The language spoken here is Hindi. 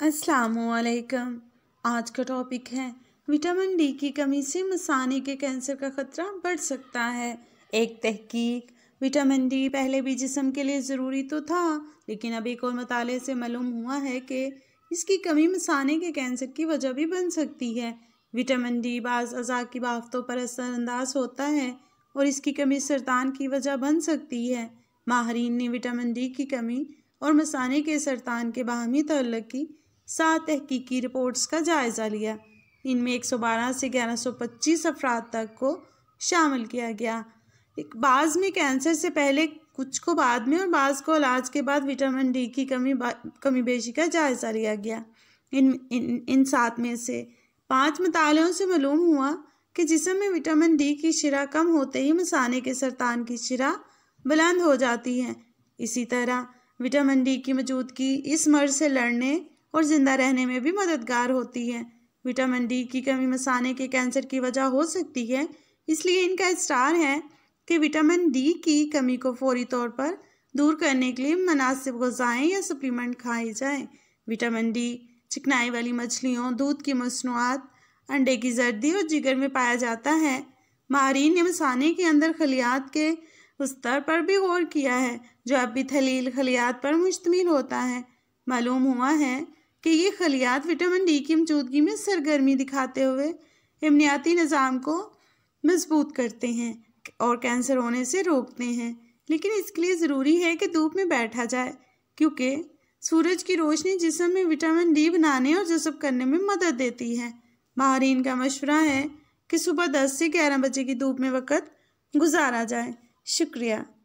वालेकुम आज का टॉपिक है विटामिन डी की कमी से मसाने के कैंसर का खतरा बढ़ सकता है एक तहकीक विटामिन डी पहले भी जिसम के लिए ज़रूरी तो था लेकिन अब एक और मताले से मालूम हुआ है कि इसकी कमी मसाने के कैंसर की वजह भी बन सकती है विटामिन डी बाज़ अज़ा की बाफ्तों पर असरअंदाज होता है और इसकी कमी सरतान की वजह बन सकती है माहरीन ने विटामिन डी की कमी और मसाने के सरतान के बाहमी तल्लक की सात तहकीकी रिपोर्ट्स का जायज़ा लिया इनमें 112 से 1125 अफराद तक को शामिल किया गया एक बाज में कैंसर से पहले कुछ को बाद में और बाज को इलाज के बाद विटामिन डी की कमी कमी बेशी का जायज़ा लिया गया इन इन इन सात में से पांच मतालों से मालूम हुआ कि जिसम में विटामिन डी की शरा कम होते ही मसाने के सरतान की शरा बुलंद हो जाती है इसी तरह विटामिन डी की मौजूदगी इस मर्ज से लड़ने और ज़िंदा रहने में भी मददगार होती है विटामिन डी की कमी मसाने के कैंसर की वजह हो सकती है इसलिए इनका स्टार है कि विटामिन डी की कमी को फौरी तौर पर दूर करने के लिए मुनासिब गजाएँ या सप्लीमेंट खाई जाएँ विटामिन डी चिकनाई वाली मछलियों दूध की मसनूआत अंडे की जर्दी और जिगर में पाया जाता है माहरीन ने मसाने के अंदर खलियात के स्तर पर भी गौर किया है जो अब भी थलील खलियात पर मुश्तमिल होता है मालूम हुआ है कि ये खलियात विटामिन डी की मौजूदगी में सरगर्मी दिखाते हुए इमनियाती निज़ाम को मजबूत करते हैं और कैंसर होने से रोकते हैं लेकिन इसके लिए ज़रूरी है कि धूप में बैठा जाए क्योंकि सूरज की रोशनी जिसम में विटामिन डी बनाने और जसब करने में मदद देती है माहरीन का मशवरा है कि सुबह दस से ग्यारह बजे की धूप में वक़्त गुजारा जाए शुक्रिया